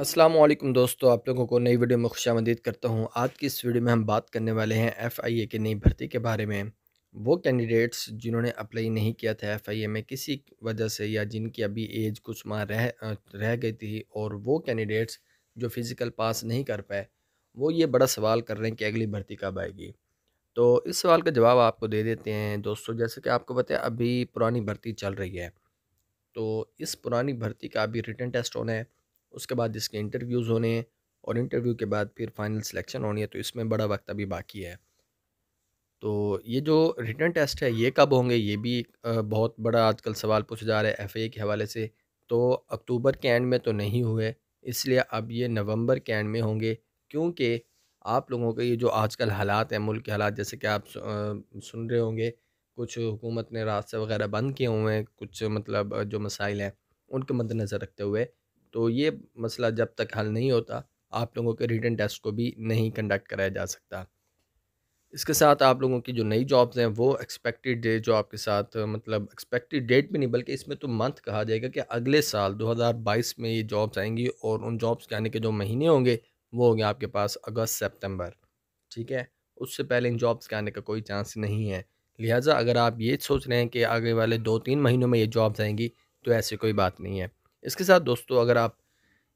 असलम दोस्तों आप लोगों को नई वीडियो में खुश करता हूँ आज की इस वीडियो में हम बात करने वाले हैं एफ़ आई ए की नई भर्ती के बारे में वो कैंडिडेट्स जिन्होंने अप्लाई नहीं किया था एफ़ आई ए में किसी वजह से या जिनकी अभी एज कुछ माह रह रह गई थी और वो कैंडिडेट्स जो फ़िज़िकल पास नहीं कर पाए वो ये बड़ा सवाल कर रहे हैं कि अगली भर्ती कब आएगी तो इस सवाल का जवाब आपको दे देते हैं दोस्तों जैसे कि आपको पता है अभी पुरानी भर्ती चल रही है तो इस पुरानी भर्ती का अभी रिटर्न टेस्ट होना है उसके बाद इसके इंटरव्यूज़ होने हैं और इंटरव्यू के बाद फिर फाइनल सिलेक्शन होनी है तो इसमें बड़ा वक्त अभी बाकी है तो ये जो रिटर्न टेस्ट है ये कब होंगे ये भी बहुत बड़ा आजकल सवाल पूछा जा रहा है एफ के हवाले से तो अक्टूबर के एंड में तो नहीं हुए इसलिए अब ये नवंबर के एंड में होंगे क्योंकि आप लोगों के ये जो आजकल हालात हैं मुल्क के हालात जैसे कि आप सुन रहे होंगे कुछ हुकूमत ने रास्ते वगैरह बंद किए हुए हैं कुछ मतलब जो मसाइल हैं उनके मद्दनज़र रखते हुए तो ये मसला जब तक हल नहीं होता आप लोगों के रिटर्न टेस्ट को भी नहीं कंडक्ट कराया जा सकता इसके साथ आप लोगों की जो नई जॉब्स हैं वो एक्सपेक्टेड डेट जो आपके साथ मतलब एक्सपेक्टेड डेट भी नहीं बल्कि इसमें तो मंथ कहा जाएगा कि अगले साल 2022 में ये जॉब्स आएंगी और उन जॉब्स के आने के जो महीने होंगे वो हो गया आपके पास अगस्त सितंबर ठीक है उससे पहले इन जॉब्स के आने का कोई चांस नहीं है लिहाजा अगर आप ये सोच रहे हैं कि आगे वाले दो तीन महीनों में ये जॉब्स आएंगी तो ऐसी कोई बात नहीं है इसके साथ दोस्तों अगर आप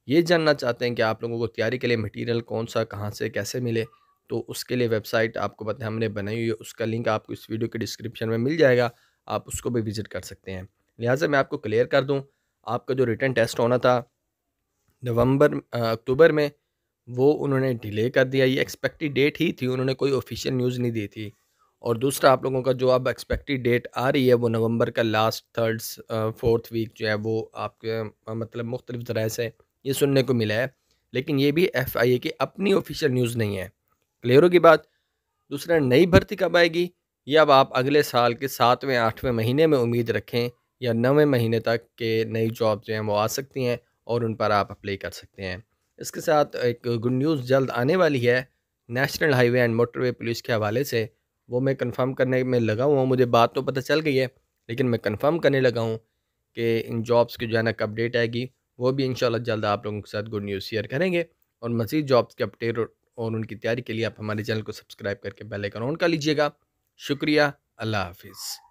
ये जानना चाहते हैं कि आप लोगों को तैयारी के लिए मटेरियल कौन सा कहाँ से कैसे मिले तो उसके लिए वेबसाइट आपको पता है हमने बनाई हुई है उसका लिंक आपको इस वीडियो के डिस्क्रिप्शन में मिल जाएगा आप उसको भी विज़िट कर सकते हैं लिहाजा मैं आपको क्लियर कर दूँ आपका जो रिटर्न टेस्ट होना था नवंबर अक्टूबर में वो उन्होंने डिले कर दिया ये एक्सपेक्टेड डेट ही थी उन्होंने कोई ऑफिशियल न्यूज़ नहीं दी थी और दूसरा आप लोगों का जो अब एक्सपेक्टेड डेट आ रही है वो नवंबर का लास्ट थर्ड फोर्थ वीक जो है वो आपके मतलब मुख्तलिफ तरह से ये सुनने को मिला है लेकिन ये भी एफ़ आई ए की अपनी ऑफिशियल न्यूज़ नहीं है क्लियर होगी बात दूसरा नई भर्ती कब आएगी ये अब आप अगले साल के सातवें आठवें महीने में उम्मीद रखें या नवें महीने तक के नई जॉब जो हैं वो आ सकती हैं और उन पर आप अप्लाई कर सकते हैं इसके साथ एक गुड न्यूज़ जल्द आने वाली है national highway and motorway police के हवाले से वो मैं कंफर्म करने में लगा हुआ हूँ मुझे बात तो पता चल गई है लेकिन मैं कंफर्म करने लगा हूँ कि इन जॉब्स की जो है ना अपडेट आएगी वो भी इन जल्द आप लोगों के साथ गुड न्यूज़ शेयर करेंगे और मज़ीद जॉब्स के अपडेट और उनकी तैयारी के लिए आप हमारे चैनल को सब्सक्राइब करके बेलैकन ऑन कर लीजिएगा शुक्रिया अल्लाह हाफिज़